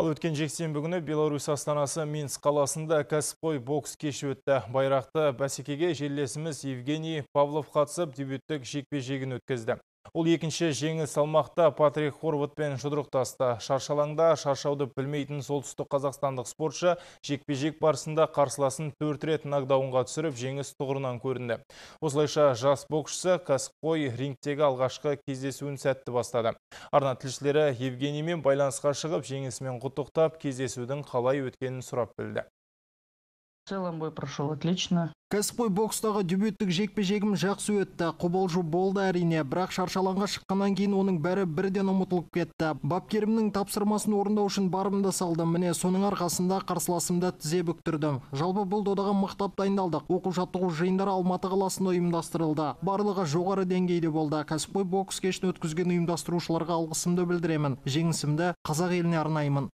Ал өткен жексенбі күні Беларусь астанасы Минск қаласында кәсіпқой бокс кеші өтті. Байрақты бәсекеге жерлесіміз Евгений Павлов қатысып дебюттік жекпе-жегін өткізді. Ол екінші жеңіл салмақта Патрик пен жұдырықтасты. Шаршалаңда шаршауды білмейтін солтүстік қазақстандық спортшы жекпе-жек барысында қарсыласын төрт рет түсіріп, жеңіс тұғырынан көрінді. Осылайша жас боқшысы кәсіпқой рингтегі алғашқы кездесуін сәтті бастады. Арна тілшілері Евгениймен байланысқа шығып, жеңісімен құттықтап, кездесудің қалай өткенін сұрап білді целом бой прошел отлично кәсіпқой бокстағы дебюттік жекпе-жегім жақсы өтті қобалжу болды әрине бірақ шаршы алаңға шыққаннан кейін оның бәрі бірден ұмытылып кетті бапкерімнің тапсырмасын орындау үшін барымды салдым міне соның арқасында қарсыласымды тізе бүктірдім жалпы бұл додаға мықтап дайындалдық оқу жаттығу жиындары алматы қаласында ұйымдастырылды барлығы жоғары деңгейде болды кәсіпқой бокс кешін өткізген ұйымдастырушыларға алғысымды білдіремін жеңісімді қазақ еліне арнаймын